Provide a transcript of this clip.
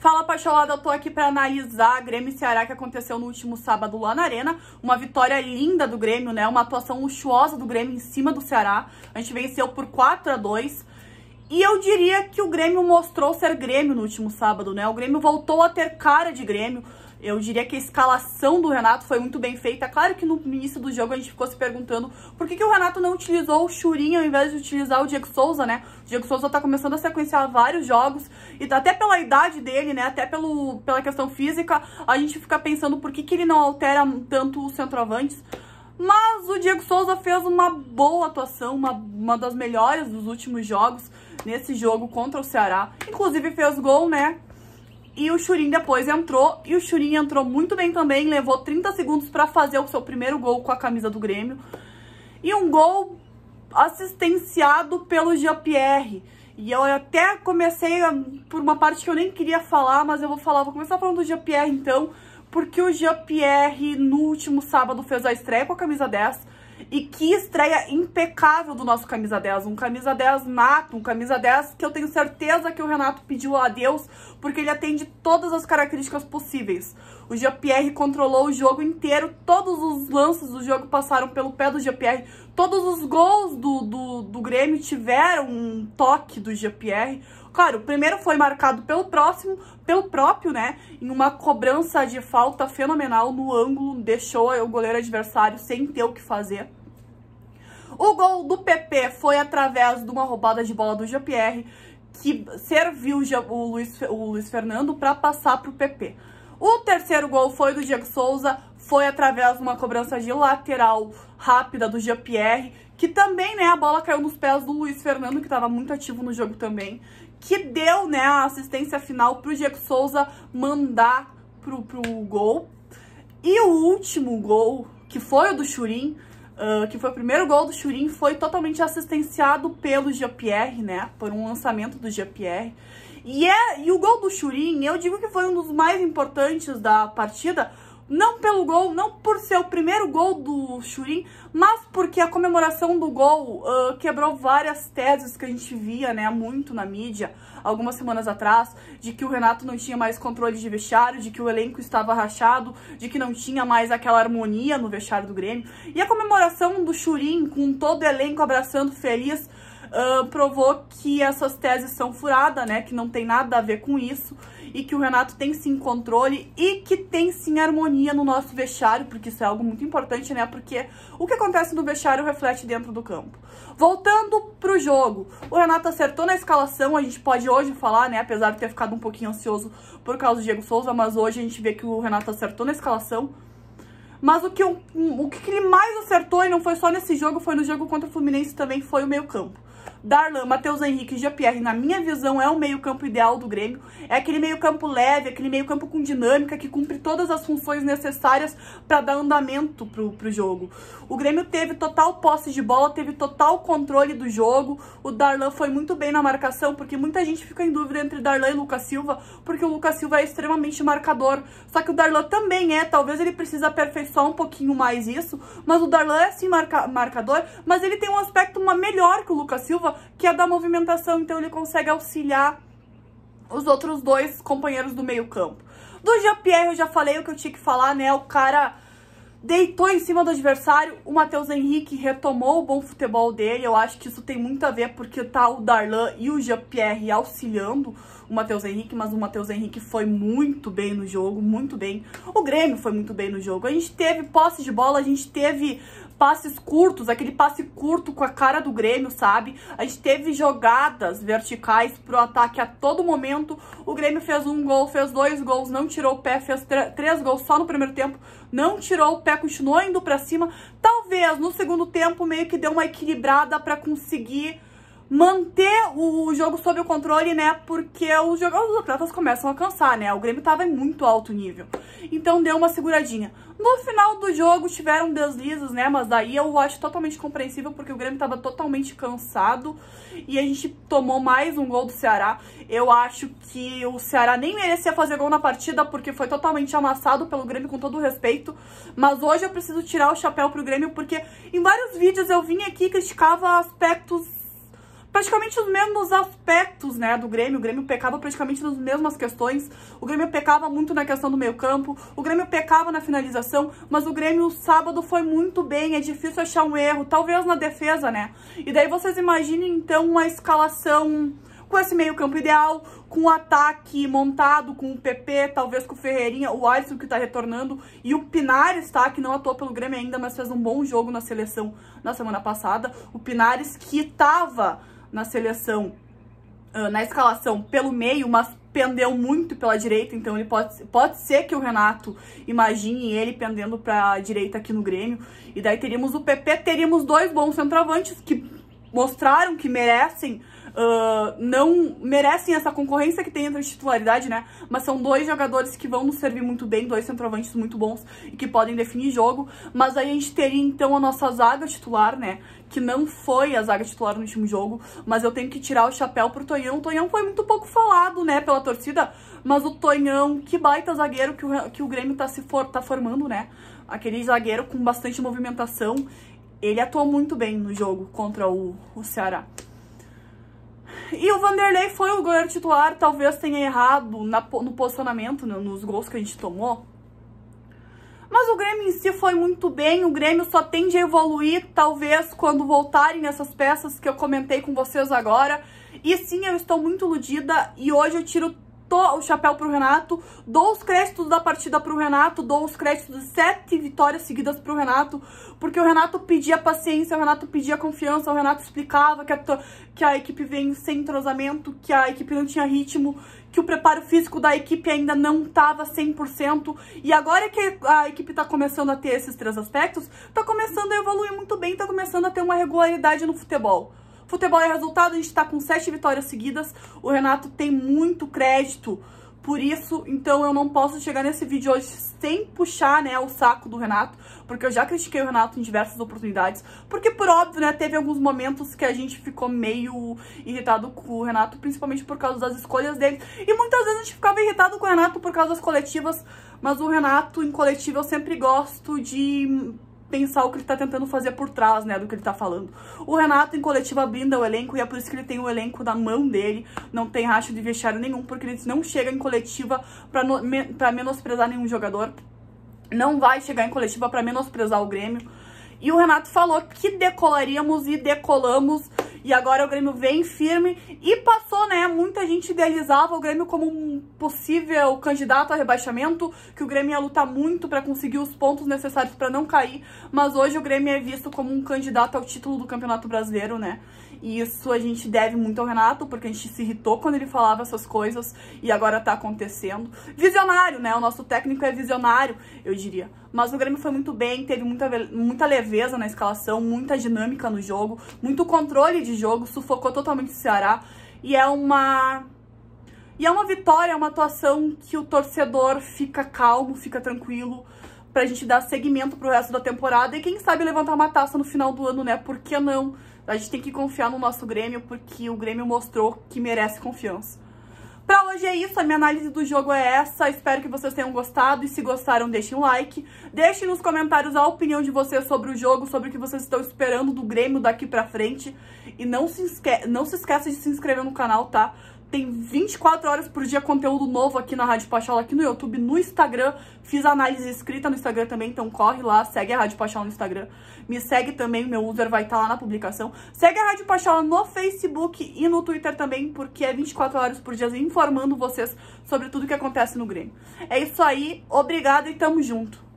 Fala, apaixonada, eu tô aqui para analisar Grêmio e Ceará que aconteceu no último sábado lá na Arena. Uma vitória linda do Grêmio, né? Uma atuação luxuosa do Grêmio em cima do Ceará. A gente venceu por 4 a 2. E eu diria que o Grêmio mostrou ser Grêmio no último sábado, né? O Grêmio voltou a ter cara de Grêmio. Eu diria que a escalação do Renato foi muito bem feita. É claro que no início do jogo a gente ficou se perguntando por que, que o Renato não utilizou o Churinho ao invés de utilizar o Diego Souza, né? O Diego Souza tá começando a sequenciar vários jogos e tá até pela idade dele, né? Até pelo, pela questão física, a gente fica pensando por que, que ele não altera tanto os centroavantes. Mas o Diego Souza fez uma boa atuação, uma, uma das melhores dos últimos jogos nesse jogo contra o Ceará. Inclusive fez gol, né? E o Churin depois entrou, e o Churin entrou muito bem também, levou 30 segundos para fazer o seu primeiro gol com a camisa do Grêmio. E um gol assistenciado pelo Jean-Pierre. E eu até comecei por uma parte que eu nem queria falar, mas eu vou falar, vou começar falando do Jean-Pierre então, porque o Jean-Pierre no último sábado fez a estreia com a camisa 10, e que estreia impecável do nosso camisa 10. Um camisa 10 nato, um camisa 10 que eu tenho certeza que o Renato pediu a Deus, porque ele atende todas as características possíveis. O GPR controlou o jogo inteiro, todos os lances do jogo passaram pelo pé do GPR, todos os gols do, do, do Grêmio tiveram um toque do GPR. Claro, o primeiro foi marcado pelo próximo, pelo próprio, né? Em uma cobrança de falta fenomenal no ângulo, deixou o goleiro adversário sem ter o que fazer. O gol do PP foi através de uma roubada de bola do Jean-Pierre, que serviu o Luiz, o Luiz Fernando para passar para o PP. O terceiro gol foi do Diego Souza, foi através de uma cobrança de lateral rápida do Jean-Pierre, que também, né, a bola caiu nos pés do Luiz Fernando, que estava muito ativo no jogo também que deu né, a assistência final para o Diego Souza mandar pro, pro gol. E o último gol, que foi o do Churin, uh, que foi o primeiro gol do Churin, foi totalmente assistenciado pelo GPR, né? Por um lançamento do GPR. E, é, e o gol do Churin, eu digo que foi um dos mais importantes da partida, não pelo gol, não por ser o primeiro gol do Churin, mas porque a comemoração do gol uh, quebrou várias teses que a gente via, né, muito na mídia, algumas semanas atrás, de que o Renato não tinha mais controle de vestiário, de que o elenco estava rachado, de que não tinha mais aquela harmonia no vestiário do Grêmio. E a comemoração do Churin, com todo o elenco abraçando feliz, uh, provou que essas teses são furadas, né, que não tem nada a ver com isso e que o Renato tem sim controle e que tem sim harmonia no nosso vestiário, porque isso é algo muito importante, né? Porque o que acontece no vestiário reflete dentro do campo. Voltando pro jogo, o Renato acertou na escalação, a gente pode hoje falar, né? Apesar de ter ficado um pouquinho ansioso por causa do Diego Souza, mas hoje a gente vê que o Renato acertou na escalação. Mas o que, o, o que ele mais acertou, e não foi só nesse jogo, foi no jogo contra o Fluminense também, foi o meio campo. Darlan, Matheus Henrique e Jean-Pierre, na minha visão, é o meio-campo ideal do Grêmio. É aquele meio-campo leve, aquele meio-campo com dinâmica, que cumpre todas as funções necessárias para dar andamento pro, pro jogo. O Grêmio teve total posse de bola, teve total controle do jogo. O Darlan foi muito bem na marcação, porque muita gente fica em dúvida entre Darlan e Lucas Silva, porque o Lucas Silva é extremamente marcador. Só que o Darlan também é, talvez ele precise aperfeiçoar um pouquinho mais isso, mas o Darlan é sim marca marcador, mas ele tem um aspecto melhor que o Lucas Silva. Silva, que é da movimentação, então ele consegue auxiliar os outros dois companheiros do meio campo. Do Jean-Pierre eu já falei o que eu tinha que falar, né? O cara deitou em cima do adversário, o Matheus Henrique retomou o bom futebol dele, eu acho que isso tem muito a ver porque tá o Darlan e o Jean-Pierre auxiliando o Matheus Henrique, mas o Matheus Henrique foi muito bem no jogo, muito bem. O Grêmio foi muito bem no jogo. A gente teve posse de bola, a gente teve passes curtos, aquele passe curto com a cara do Grêmio, sabe? A gente teve jogadas verticais pro ataque a todo momento. O Grêmio fez um gol, fez dois gols, não tirou o pé, fez três gols só no primeiro tempo, não tirou o pé, continuou indo pra cima. Talvez no segundo tempo meio que deu uma equilibrada pra conseguir manter o jogo sob o controle, né? Porque os, jogadores, os atletas começam a cansar, né? O Grêmio tava em muito alto nível. Então deu uma seguradinha. No final do jogo tiveram deslizes, né? Mas daí eu acho totalmente compreensível porque o Grêmio estava totalmente cansado e a gente tomou mais um gol do Ceará. Eu acho que o Ceará nem merecia fazer gol na partida porque foi totalmente amassado pelo Grêmio com todo o respeito. Mas hoje eu preciso tirar o chapéu pro Grêmio porque em vários vídeos eu vim aqui e criticava aspectos praticamente os mesmos aspectos, né, do Grêmio. O Grêmio pecava praticamente nas mesmas questões. O Grêmio pecava muito na questão do meio campo, o Grêmio pecava na finalização, mas o Grêmio sábado foi muito bem, é difícil achar um erro, talvez na defesa, né? E daí vocês imaginem, então, uma escalação com esse meio campo ideal, com o ataque montado, com o PP, talvez com o Ferreirinha, o Alisson que tá retornando, e o Pinares, tá, que não atuou pelo Grêmio ainda, mas fez um bom jogo na seleção na semana passada. O Pinares que tava na seleção, ah, na escalação pelo meio, mas pendeu muito pela direita, então ele pode, pode ser que o Renato imagine ele pendendo para a direita aqui no Grêmio. E daí teríamos o PP, teríamos dois bons centroavantes que mostraram que merecem Uh, não merecem essa concorrência que tem entre a titularidade, né? Mas são dois jogadores que vão nos servir muito bem, dois centroavantes muito bons e que podem definir jogo. Mas aí a gente teria então a nossa zaga titular, né? Que não foi a zaga titular no último jogo, mas eu tenho que tirar o chapéu pro Tonhão. O Tonhão foi muito pouco falado, né, pela torcida, mas o Tonhão, que baita zagueiro que o, que o Grêmio tá, se for, tá formando, né? Aquele zagueiro com bastante movimentação ele atuou muito bem no jogo contra o, o Ceará. E o Vanderlei foi o goleiro titular, talvez tenha errado na, no posicionamento, né, nos gols que a gente tomou. Mas o Grêmio em si foi muito bem, o Grêmio só tende a evoluir, talvez, quando voltarem essas peças que eu comentei com vocês agora. E sim, eu estou muito iludida e hoje eu tiro dou o chapéu pro Renato, dou os créditos da partida pro Renato, dou os créditos de sete vitórias seguidas pro Renato, porque o Renato pedia paciência, o Renato pedia confiança, o Renato explicava que a, que a equipe vem sem entrosamento, que a equipe não tinha ritmo, que o preparo físico da equipe ainda não estava 100%, e agora que a equipe está começando a ter esses três aspectos, está começando a evoluir muito bem, está começando a ter uma regularidade no futebol. Futebol é resultado, a gente tá com sete vitórias seguidas. O Renato tem muito crédito por isso, então eu não posso chegar nesse vídeo hoje sem puxar, né, o saco do Renato, porque eu já critiquei o Renato em diversas oportunidades, porque por óbvio, né, teve alguns momentos que a gente ficou meio irritado com o Renato, principalmente por causa das escolhas dele, e muitas vezes a gente ficava irritado com o Renato por causa das coletivas, mas o Renato em coletiva eu sempre gosto de pensar o que ele tá tentando fazer por trás, né, do que ele tá falando. O Renato, em coletiva, blinda o elenco e é por isso que ele tem o elenco na mão dele, não tem racho de vestiário nenhum, porque ele não chega em coletiva pra, no, me, pra menosprezar nenhum jogador, não vai chegar em coletiva pra menosprezar o Grêmio. E o Renato falou que decolaríamos e decolamos e agora o Grêmio vem firme e passou, né? Muita gente idealizava o Grêmio como um possível candidato a rebaixamento, que o Grêmio ia lutar muito para conseguir os pontos necessários para não cair, mas hoje o Grêmio é visto como um candidato ao título do Campeonato Brasileiro, né? E isso a gente deve muito ao Renato, porque a gente se irritou quando ele falava essas coisas e agora tá acontecendo. Visionário, né? O nosso técnico é visionário, eu diria. Mas o Grêmio foi muito bem, teve muita, muita leveza na escalação, muita dinâmica no jogo, muito controle de jogo, sufocou totalmente o Ceará. E é uma e é uma vitória, é uma atuação que o torcedor fica calmo, fica tranquilo, pra gente dar seguimento pro resto da temporada e quem sabe levantar uma taça no final do ano, né? Por que não? A gente tem que confiar no nosso Grêmio, porque o Grêmio mostrou que merece confiança. Pra hoje é isso, a minha análise do jogo é essa. Espero que vocês tenham gostado e se gostaram, deixem um like. Deixem nos comentários a opinião de vocês sobre o jogo, sobre o que vocês estão esperando do Grêmio daqui pra frente. E não se, esque não se esqueça de se inscrever no canal, tá? tem 24 horas por dia conteúdo novo aqui na Rádio Pachola, aqui no YouTube, no Instagram. Fiz análise escrita no Instagram também, então corre lá, segue a Rádio Pachola no Instagram. Me segue também, meu user vai estar tá lá na publicação. Segue a Rádio Pachola no Facebook e no Twitter também, porque é 24 horas por dia informando vocês sobre tudo que acontece no Grêmio. É isso aí, obrigado e tamo junto.